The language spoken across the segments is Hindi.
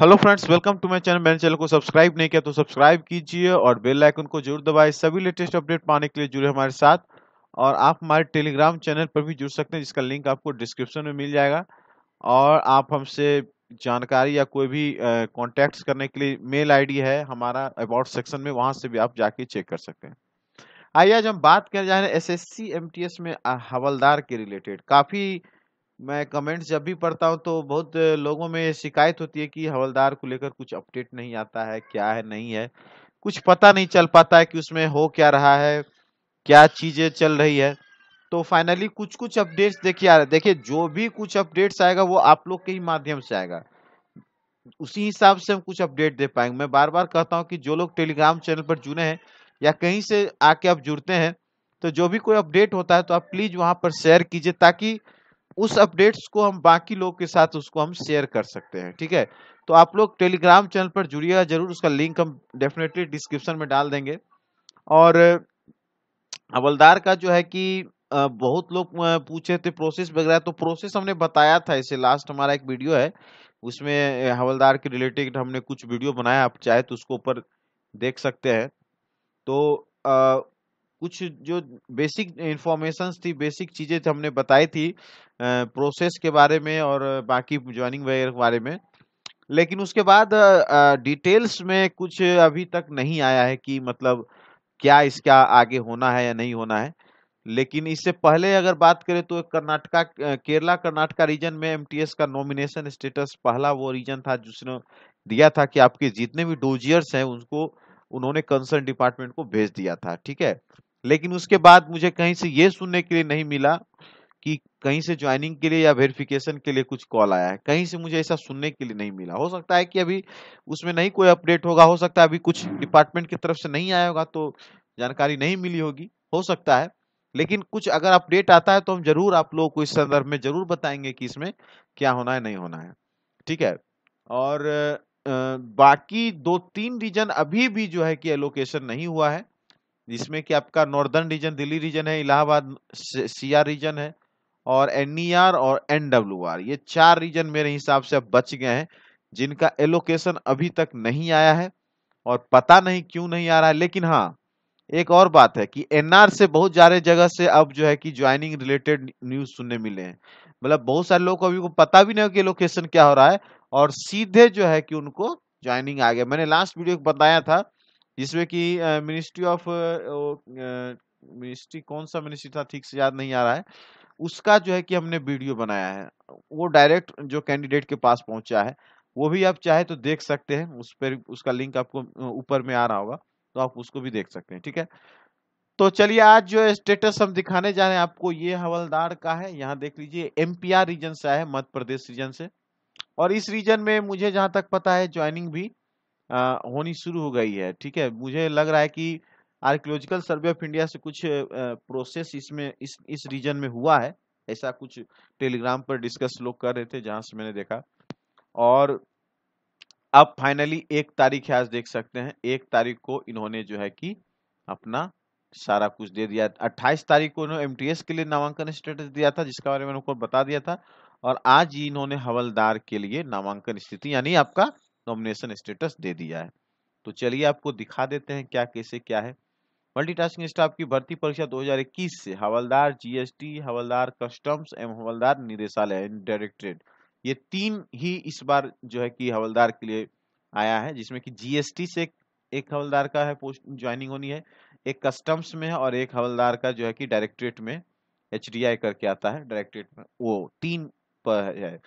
hello friends welcome to my channel मैंने चैनल को सब्सक्राइब नहीं किया तो सब्सक्राइब कीजिए और बेल आइकन को जरूर दबाए सभी लेटेस्ट अपडेट पाने के लिए जुड़े हमारे साथ और आप हमारे टेलीग्राम चैनल पर भी जुड़ सकते हैं जिसका लिंक आपको डिस्क्रिप्शन में मिल जाएगा और आप हमसे जानकारी या कोई भी कॉन्टैक्ट्स करने के लिए मेल आई है हमारा अबाउट सेक्शन में वहाँ से भी आप जाके चेक कर सकते हैं आइए आज हम बात कर जा रहे हैं एस एस में हवलदार के रिलेटेड काफ़ी मैं कमेंट्स जब भी पढ़ता हूँ तो बहुत लोगों में शिकायत होती है कि हवलदार को लेकर कुछ अपडेट नहीं आता है क्या है नहीं है कुछ पता नहीं चल पाता है कि उसमें हो क्या रहा है क्या चीज़ें चल रही है तो फाइनली कुछ कुछ अपडेट्स देखिए आ रहे देखिए जो भी कुछ अपडेट्स आएगा वो आप लोग के ही माध्यम से आएगा उसी हिसाब से हम कुछ अपडेट दे पाएंगे मैं बार बार कहता हूँ कि जो लोग टेलीग्राम चैनल पर जुड़े हैं या कहीं से आके आप जुड़ते हैं तो जो भी कोई अपडेट होता है तो आप प्लीज़ वहाँ पर शेयर कीजिए ताकि उस अपडेट्स को हम बाकी लोग के साथ उसको हम शेयर कर सकते हैं ठीक है तो आप लोग टेलीग्राम चैनल पर जुड़िएगा जरूर उसका लिंक हम डेफिनेटली डिस्क्रिप्शन में डाल देंगे और हवलदार का जो है कि बहुत लोग पूछे थे प्रोसेस वगैरह तो प्रोसेस हमने बताया था इसे लास्ट हमारा एक वीडियो है उसमें हवलदार के रिलेटेड हमने कुछ वीडियो बनाया आप चाहे तो उसको ऊपर देख सकते हैं तो कुछ जो बेसिक इन्फॉर्मेशन थी बेसिक चीज़ें थी हमने बताई थी प्रोसेस के बारे में और बाकी ज्वाइनिंग वगैरह के बारे में लेकिन उसके बाद डिटेल्स में कुछ अभी तक नहीं आया है कि मतलब क्या इसका आगे होना है या नहीं होना है लेकिन इससे पहले अगर बात करें तो कर्नाटका केरला कर्नाटका रीजन में एमटीएस का नॉमिनेशन स्टेटस पहला वो रीजन था जिसने दिया था कि आपके जितने भी डोजियर्स हैं उनको उन्होंने कंसर्न डिपार्टमेंट को भेज दिया था ठीक है लेकिन उसके बाद मुझे कहीं से ये सुनने के लिए नहीं मिला कि कहीं से ज्वाइनिंग के लिए या वेरिफिकेशन के लिए कुछ कॉल आया है कहीं से मुझे ऐसा सुनने के लिए नहीं मिला हो सकता है कि अभी उसमें नहीं कोई अपडेट होगा हो सकता है अभी कुछ डिपार्टमेंट की तरफ से नहीं आया होगा तो जानकारी नहीं मिली होगी हो सकता है लेकिन कुछ अगर अपडेट आता है तो हम जरूर आप लोगों को इस संदर्भ में जरूर बताएंगे कि इसमें क्या होना है नहीं होना है ठीक है और बाकी दो तीन रीजन अभी भी जो है कि एलोकेशन नहीं हुआ है जिसमें कि आपका नॉर्दर्न रीजन दिल्ली रीजन है इलाहाबाद सीआर रीजन है और एनईआर और एनडब्ल्यूआर ये चार रीजन मेरे हिसाब से अब बच गए हैं जिनका एलोकेशन अभी तक नहीं आया है और पता नहीं क्यों नहीं आ रहा है लेकिन हाँ एक और बात है कि एनआर से बहुत सारे जगह से अब जो है कि ज्वाइनिंग रिलेटेड न्यूज सुनने मिले हैं मतलब बहुत सारे लोग को अभी को पता भी नहीं हो कि लोकेशन क्या हो रहा है और सीधे जो है कि उनको ज्वाइनिंग आ गया मैंने लास्ट वीडियो बताया था जिसमें कि मिनिस्ट्री ऑफ मिनिस्ट्री कौन सा मिनिस्ट्री था ठीक से याद नहीं आ रहा है उसका जो है कि हमने वीडियो बनाया है वो डायरेक्ट जो कैंडिडेट के पास पहुंचा है वो भी आप चाहे तो देख सकते हैं उस पर उसका लिंक आपको ऊपर में आ रहा होगा तो आप उसको भी देख सकते हैं ठीक है तो चलिए आज जो स्टेटस हम दिखाने जा रहे हैं आपको ये हवलदार का है यहाँ देख लीजिए एम रीजन से आया है मध्य प्रदेश रीजन से और इस रीजन में मुझे जहां तक पता है ज्वाइनिंग भी होनी शुरू हो गई है ठीक है मुझे लग रहा है कि आर्कियोलॉजिकल सर्वे ऑफ इंडिया से कुछ प्रोसेस इसमें इस इस रीजन में हुआ है ऐसा कुछ टेलीग्राम पर डिस्कस लोग कर रहे थे जहां से मैंने देखा और अब फाइनली एक तारीख आज देख सकते हैं एक तारीख को इन्होंने जो है कि अपना सारा कुछ दे दिया 28 तारीख को इन्होंने एमटीएस के लिए नामांकन स्टेटस दिया था जिसके बारे में उनको बता दिया था और आज इन्होंने हवलदार के लिए नामांकन स्थिति यानी आपका नॉमिनेशन स्टेटस दे दिया है तो चलिए आपको दिखा देते हैं क्या कैसे क्या है मल्टीटास्किंग स्टाफ की भर्ती परीक्षा 2021 से हवलदार जीएसटी हवलदार कस्टम्स एवं हवलदार निदेशालय डायरेक्टरेट ये तीन ही इस बार जो है कि हवलदार के लिए आया है जिसमें कि जीएसटी से एक हवलदार का है पोस्ट ज्वाइनिंग होनी है एक कस्टम्स में है और एक हवलदार का जो है कि डायरेक्टरेट में एच करके आता है डायरेक्टरेट में वो तीन है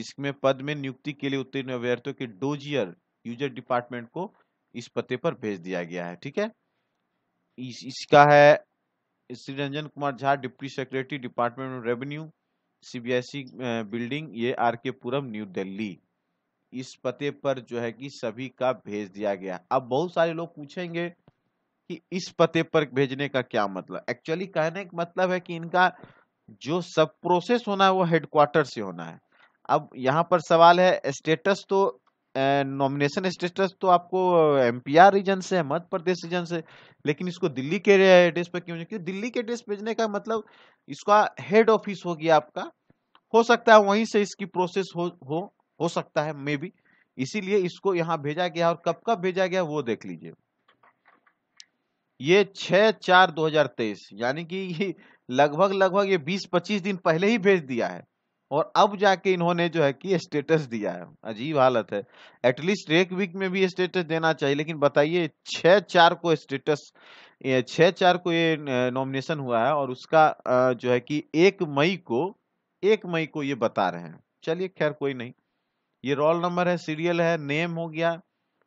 इसमें पद में नियुक्ति के लिए उत्तीर्ण अभ्यर्थियों के डोजियर यूजर डिपार्टमेंट को इस पते पर भेज दिया गया है ठीक है इस, इसका है Shri Ranjan Kumar Jha deputy secretary department of revenue CBSE e, building ये R K Puram new Delhi इस पते पर जो है कि सभी का भेज दिया गया अब बहुत सारे लोग पूछेंगे कि इस पते पर भेजने का क्या मतलब एक्चुअली कहने का मतलब है कि इनका जो सब प्रोसेस होना है वो हेडक्वार्टर से होना है अब यहाँ पर सवाल है स्टेटस तो नॉमिनेशन स्टेटस तो आपको एमपीआर रीजन से है मध्य प्रदेश रीजन से लेकिन इसको दिल्ली के एड्रेस पर क्यों क्योंकि दिल्ली के एड्रेस भेजने का मतलब इसका हेड ऑफिस हो गया आपका हो सकता है वहीं से इसकी प्रोसेस हो हो हो सकता है मे बी इसीलिए इसको यहाँ भेजा गया और कब कब भेजा गया वो देख लीजिए ये छह चार तेईस यानी कि लगभग लगभग ये 20-25 दिन पहले ही भेज दिया है और अब जाके इन्होंने जो है कि स्टेटस दिया है अजीब हालत है एटलीस्ट एक वीक में भी स्टेटस देना चाहिए लेकिन बताइए छः चार को स्टेटस छः चार को ये नॉमिनेशन हुआ है और उसका जो है कि एक मई को एक मई को ये बता रहे हैं चलिए खैर कोई नहीं ये रोल नंबर है सीरियल है नेम हो गया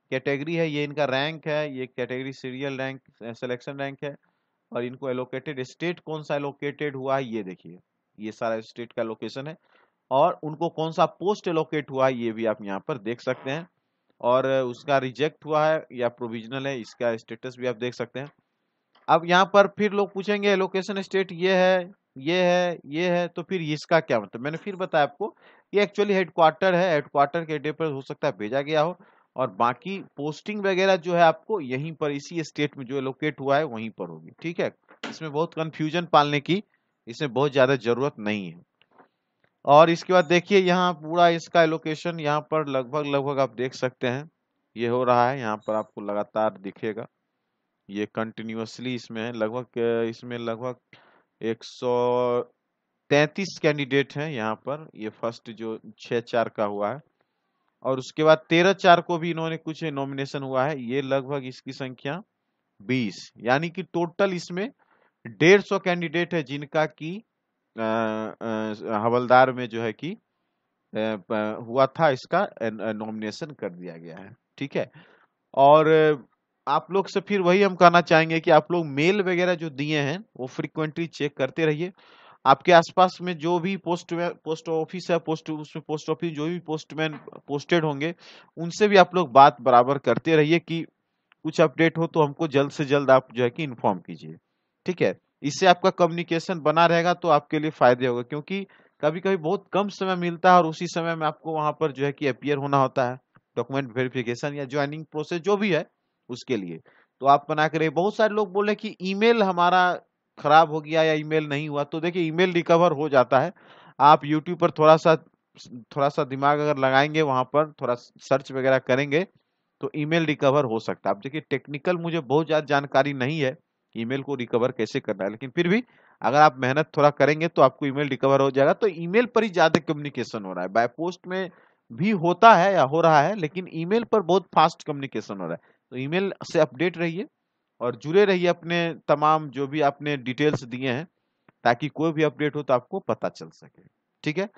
कैटेगरी है ये इनका रैंक है ये category serial rank selection rank है और इनको एलोकेटेड स्टेट कौन सा एलोकेटेड हुआ है ये देखिए ये सारा स्टेट का लोकेशन है और उनको कौन सा पोस्ट एलोकेट हुआ है ये भी आप यहाँ पर देख सकते हैं और उसका रिजेक्ट हुआ है या प्रोविजनल है इसका स्टेटस भी आप देख सकते हैं अब यहाँ पर फिर लोग पूछेंगे एलोकेशन स्टेट ये है ये है ये है तो फिर इसका क्या मतलब मैंने फिर बताया आपको ये एक्चुअली हेडक्वार्टर है हेडक्वार्टर के डे पर हो सकता है भेजा गया हो और बाकी पोस्टिंग वगैरह जो है आपको यहीं पर इसी स्टेट में जो लोकेट हुआ है वहीं पर होगी ठीक है इसमें बहुत कंफ्यूजन पालने की इसमें बहुत ज़्यादा ज़रूरत नहीं है और इसके बाद देखिए यहाँ पूरा इसका एलोकेशन यहाँ पर लगभग लगभग आप देख सकते हैं ये हो रहा है यहाँ पर आपको लगातार दिखेगा ये कंटिन्यूसली इसमें है लगभग इसमें लगभग एक सौ तैतीस कैंडिडेट हैं यहाँ पर ये फर्स्ट जो छः चार का हुआ है और उसके बाद तेरह चार को भी इन्होंने कुछ नॉमिनेशन हुआ है ये लगभग इसकी संख्या बीस यानी कि टोटल इसमें डेढ़ सौ कैंडिडेट है जिनका की हवलदार में जो है कि हुआ था इसका नॉमिनेशन कर दिया गया है ठीक है और आप लोग से फिर वही हम कहना चाहेंगे कि आप लोग मेल वगैरह जो दिए हैं वो फ्रिक्वेंटली चेक करते रहिए आपके आसपास में जो भी पोस्ट पोस्ट ऑफिस है पोस्ट उसमें पोस्ट ऑफिस जो भी पोस्टमैन पोस्टेड होंगे उनसे भी आप लोग बात बराबर करते रहिए कि कुछ अपडेट हो तो हमको जल्द से जल्द आप जो है कि इन्फॉर्म कीजिए ठीक है इससे आपका कम्युनिकेशन बना रहेगा तो आपके लिए फायदे होगा क्योंकि कभी कभी बहुत कम समय मिलता है और उसी समय में आपको वहां पर जो है कि अपियर होना होता है डॉक्यूमेंट वेरिफिकेशन या ज्वाइनिंग प्रोसेस जो भी है उसके लिए तो आप बना करिए बहुत सारे लोग बोले कि ईमेल हमारा खराब हो गया या ईमेल नहीं हुआ तो देखिए ईमेल रिकवर हो जाता है आप यूट्यूब पर थोड़ा सा थोड़ा सा दिमाग अगर लगाएंगे वहाँ पर थोड़ा सर्च वगैरह करेंगे तो ईमेल रिकवर हो सकता है आप देखिए टेक्निकल मुझे बहुत ज़्यादा जानकारी नहीं है ईमेल को रिकवर कैसे करना है लेकिन फिर भी अगर आप मेहनत थोड़ा करेंगे तो आपको ईमेल रिकवर हो जाएगा तो ईमेल पर ही ज़्यादा कम्युनिकेशन हो रहा है बाय पोस्ट में भी होता है या हो रहा है लेकिन ईमेल पर बहुत फास्ट कम्युनिकेशन हो रहा है तो ईमेल से अपडेट रहिए और जुड़े रहिए अपने तमाम जो भी आपने डिटेल्स दिए हैं ताकि कोई भी अपडेट हो तो आपको पता चल सके ठीक है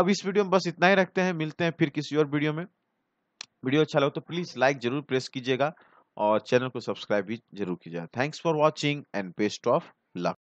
अब इस वीडियो में बस इतना ही रखते हैं मिलते हैं फिर किसी और वीडियो में वीडियो अच्छा लगा तो प्लीज़ लाइक जरूर प्रेस कीजिएगा और चैनल को सब्सक्राइब भी जरूर कीजिएगा thanks for watching and best of luck